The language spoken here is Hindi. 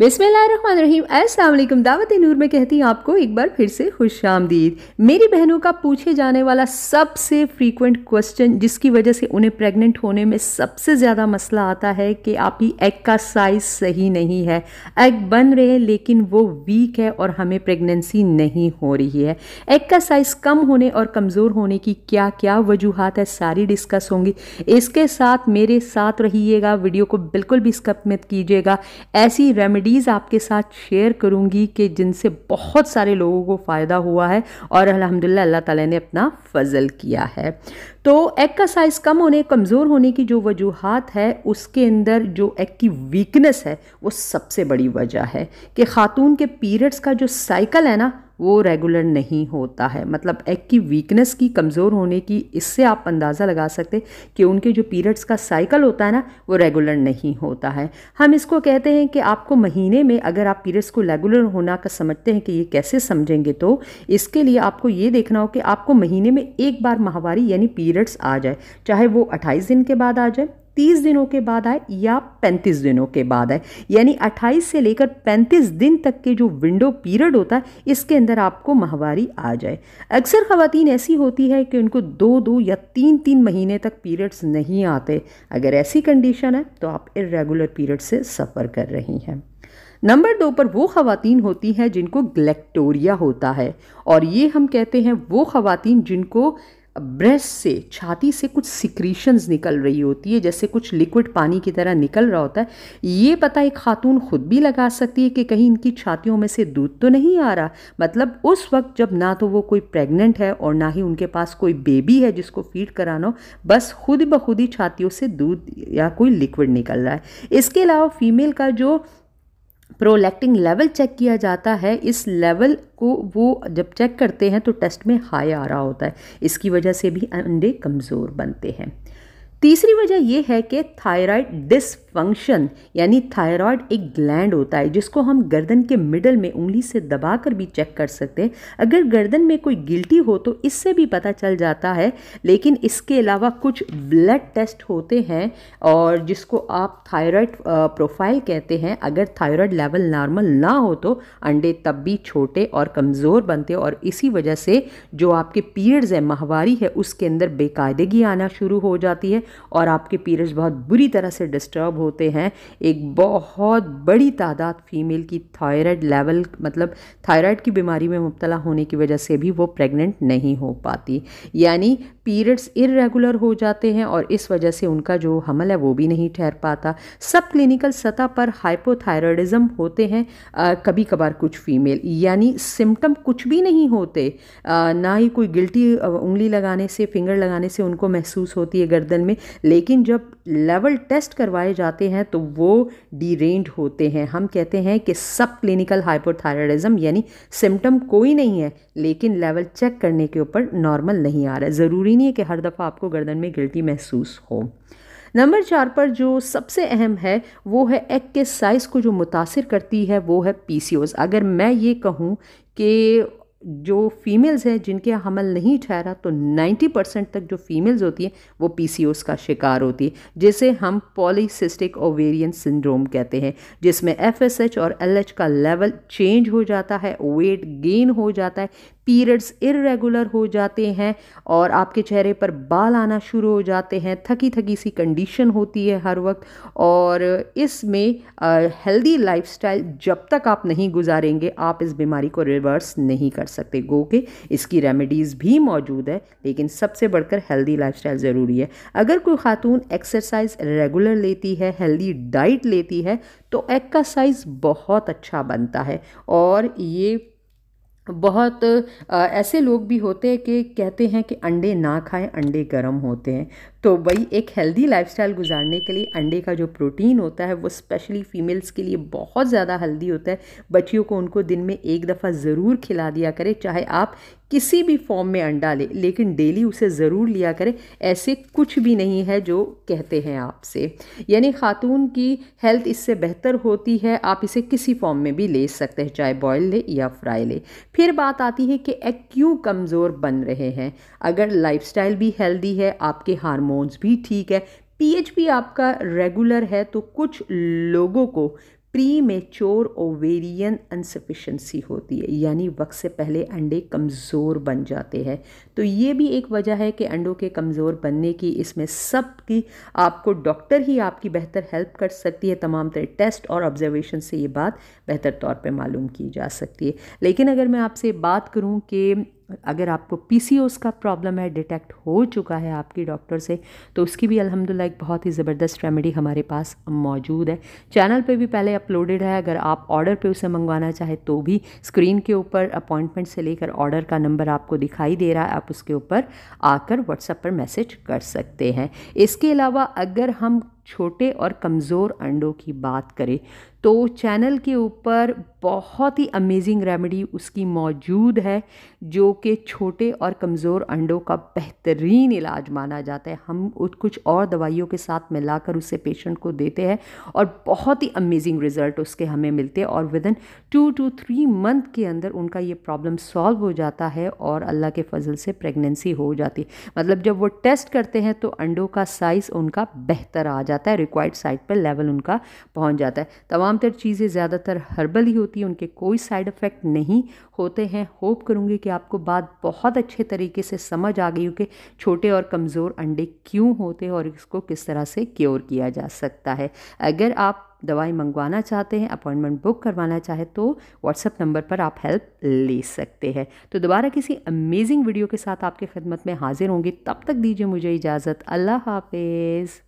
बिस्मिल्लाहिर्रहमानिर्रहीम अस्सलाम दावत नूर में कहती हूँ आपको एक बार फिर से खुश आमदीद मेरी बहनों का पूछे जाने वाला सबसे फ्रीक्वेंट क्वेश्चन जिसकी वजह से उन्हें प्रेग्नेंट होने में सबसे ज़्यादा मसला आता है कि आपकी एग का साइज़ सही नहीं है एग बन रहे हैं लेकिन वो वीक है और हमें प्रेगनेंसी नहीं हो रही है एग का साइज़ कम होने और कमज़ोर होने की क्या क्या वजूहत है सारी डिस्कस होंगी इसके साथ मेरे साथ रहिएगा वीडियो को बिल्कुल भी स्कप मत कीजिएगा ऐसी रेमेडी स्टडीज़ आपके साथ शेयर करूँगी कि जिनसे बहुत सारे लोगों को फ़ायदा हुआ है और अलहमदिल्ला अल्लाह ताला ने अपना फ़ज़ल किया है तो एग का साइज़ कम होने कमज़ोर होने की जो वजूहत है उसके अंदर जो एग की वीकनेस है वो सबसे बड़ी वजह है कि ख़ातून के पीरियड्स का जो साइकिल है ना वो रेगुलर नहीं होता है मतलब एग की वीकनेस की कमज़ोर होने की इससे आप अंदाज़ा लगा सकते कि उनके जो पीरियड्स का साइकिल होता है ना वो रेगुलर नहीं होता है हम इसको कहते हैं कि आपको महीने में अगर आप पीरियड्स को रेगुलर होना का समझते हैं कि ये कैसे समझेंगे तो इसके लिए आपको ये देखना हो कि आपको महीने में एक बार माहवारी यानी पीरियड्स आ जाए चाहे वो अट्ठाईस दिन के बाद आ जाए 30 दिनों के बाद आए या 35 दिनों के बाद आए यानी 28 से लेकर 35 दिन तक के जो विंडो पीरियड होता है इसके अंदर आपको माहवारी आ जाए अक्सर ख़वान ऐसी होती है कि उनको दो दो या तीन तीन महीने तक पीरियड्स नहीं आते अगर ऐसी कंडीशन है तो आप इरेगुलर पीरियड से सफ़र कर रही हैं नंबर दो पर वो ख़वातीन होती हैं जिनको ग्लेक्टोरिया होता है और ये हम कहते हैं वो ख़वातीन जिनको ब्रेस्ट से छाती से कुछ सिक्रीशंस निकल रही होती है जैसे कुछ लिक्विड पानी की तरह निकल रहा होता है ये पता एक खातून ख़ुद भी लगा सकती है कि कहीं इनकी छातियों में से दूध तो नहीं आ रहा मतलब उस वक्त जब ना तो वो कोई प्रेग्नेंट है और ना ही उनके पास कोई बेबी है जिसको फीड कराना हो बस खुद ब खुद ही छातियों से दूध या कोई लिक्विड निकल रहा है इसके अलावा फीमेल का जो प्रोलैक्टिन लेवल चेक किया जाता है इस लेवल को वो जब चेक करते हैं तो टेस्ट में हाई आ रहा होता है इसकी वजह से भी अंडे कमज़ोर बनते हैं तीसरी वजह यह है कि थायराइड डिसफंक्शन यानी थायराइड एक ग्लैंड होता है जिसको हम गर्दन के मिडल में उंगली से दबाकर भी चेक कर सकते हैं अगर गर्दन में कोई गिल्टी हो तो इससे भी पता चल जाता है लेकिन इसके अलावा कुछ ब्लड टेस्ट होते हैं और जिसको आप थायराइड प्रोफाइल कहते हैं अगर थायराइड लेवल नॉर्मल ना हो तो अंडे तब भी छोटे और कमज़ोर बनते और इसी वजह से जो आपके पीरियड्स हैं माहवारी है उसके अंदर बेकायदगी आना शुरू हो जाती है और आपके पीरियड्स बहुत बुरी तरह से डिस्टर्ब होते हैं एक बहुत बड़ी तादाद फीमेल की थायराइड लेवल मतलब थायराइड की बीमारी में मुबतला होने की वजह से भी वो प्रेग्नेंट नहीं हो पाती यानी पीरियड्स इरेगुलर हो जाते हैं और इस वजह से उनका जो हमल है वो भी नहीं ठहर पाता सब क्लिनिकल सतह पर हाइपोथायरॉयडिज्म होते हैं आ, कभी कभार कुछ फीमेल यानी सिम्टम कुछ भी नहीं होते आ, ना ही कोई गिल्टी उंगली लगाने से फिंगर लगाने से उनको महसूस होती है गर्दन में लेकिन जब लेवल टेस्ट करवाए जाते हैं तो वो डीरेंड होते हैं हम कहते हैं कि सब क्लिनिकल हाइपोथायरॉयडिज्म यानी सिम्टम कोई नहीं है लेकिन लेवल चेक करने के ऊपर नॉर्मल नहीं आ रहा है ज़रूरी नहीं है कि हर दफ़ा आपको गर्दन में गिल्टी महसूस हो नंबर चार पर जो सबसे अहम है वो है एग के साइज़ को जो मुतासर करती है वो है पीसीओस अगर मैं ये कहूँ कि जो फीमेल्स हैं जिनके हमल नहीं ठहरा तो 90 परसेंट तक जो फीमेल्स होती हैं वो पी का शिकार होती है जिसे हम पॉलीसिस्टिक ओवेरियन सिंड्रोम कहते हैं जिसमें एफ और एल का लेवल चेंज हो जाता है वेट गेन हो जाता है पीरियड्स इरेगुलर हो जाते हैं और आपके चेहरे पर बाल आना शुरू हो जाते हैं थकी थकी सी कंडीशन होती है हर वक्त और इसमें हेल्दी लाइफ जब तक आप नहीं गुजारेंगे आप इस बीमारी को रिवर्स नहीं कर सकते गो के इसकी रेमेडीज़ भी मौजूद है लेकिन सबसे बढ़कर हेल्दी लाइफ ज़रूरी है अगर कोई खातून एक्सरसाइज रेगुलर लेती है हेल्दी डाइट लेती है तो एक्सरसाइज बहुत अच्छा बनता है और ये बहुत ऐसे लोग भी होते हैं कि कहते हैं कि अंडे ना खाएं अंडे गर्म होते हैं तो भाई एक हेल्दी लाइफस्टाइल गुजारने के लिए अंडे का जो प्रोटीन होता है वो स्पेशली फ़ीमेल्स के लिए बहुत ज़्यादा हेल्दी होता है बच्चियों को उनको दिन में एक दफ़ा ज़रूर खिला दिया करें चाहे आप किसी भी फॉर्म में अंडा ले लेकिन डेली उसे ज़रूर लिया करें ऐसे कुछ भी नहीं है जो कहते हैं आपसे यानी ख़ातून की हेल्थ इससे बेहतर होती है आप इसे किसी फॉर्म में भी ले सकते हैं चाहे बॉयल ले या फ्राई ले फिर बात आती है कि एग क्यों कमज़ोर बन रहे हैं अगर लाइफस्टाइल भी हेल्दी है आपके हारमोन्स भी ठीक है पीएच भी आपका रेगुलर है तो कुछ लोगों को प्री मेच्योर ओवेरियन अनसफिशेंसी होती है यानी वक्त से पहले अंडे कमज़ोर बन जाते हैं तो ये भी एक वजह है कि अंडों के कमज़ोर बनने की इसमें सब की आपको डॉक्टर ही आपकी बेहतर हेल्प कर सकती है तमाम तरह टेस्ट और ऑब्जर्वेशन से ये बात बेहतर तौर पे मालूम की जा सकती है लेकिन अगर मैं आपसे बात करूँ कि अगर आपको पी का प्रॉब्लम है डिटेक्ट हो चुका है आपकी डॉक्टर से तो उसकी भी अलहमदिल्ला एक बहुत ही ज़बरदस्त रेमेडी हमारे पास मौजूद है चैनल पे भी पहले अपलोडेड है अगर आप ऑर्डर पे उसे मंगवाना चाहे तो भी स्क्रीन के ऊपर अपॉइंटमेंट से लेकर ऑर्डर का नंबर आपको दिखाई दे रहा है आप उसके ऊपर आकर व्हाट्सएप पर मैसेज कर सकते हैं इसके अलावा अगर हम छोटे और कमज़ोर अंडों की बात करें तो चैनल के ऊपर बहुत ही अमेजिंग रेमेडी उसकी मौजूद है जो कि छोटे और कमज़ोर अंडों का बेहतरीन इलाज माना जाता है हम कुछ और दवाइयों के साथ मिलाकर उसे पेशेंट को देते हैं और बहुत ही अमेजिंग रिज़ल्ट उसके हमें मिलते हैं और within two two three month के अंदर उनका ये प्रॉब्लम सॉल्व हो जाता है और अल्लाह के फजल से प्रेगनेंसी हो जाती है मतलब जब वो टेस्ट करते हैं तो अंडों का साइज़ उनका बेहतर आ जाता है जाता है रिक्वायर्ड साइड पर लेवल उनका पहुंच जाता है तमाम तर चीज़ें ज़्यादातर हर्बल ही होती हैं उनके कोई साइड इफ़ेक्ट नहीं होते हैं होप करूँगी कि आपको बात बहुत अच्छे तरीके से समझ आ गई हो कि छोटे और कमज़ोर अंडे क्यों होते हैं और इसको किस तरह से क्योर किया जा सकता है अगर आप दवाई मंगवाना चाहते हैं अपॉइंटमेंट बुक करवाना चाहे तो व्हाट्सअप नंबर पर आप हेल्प ले सकते हैं तो दोबारा किसी अमेजिंग वीडियो के साथ आपके खिदमत में हाजिर होंगी तब तक दीजिए मुझे इजाज़त अल्लाह हाफिज़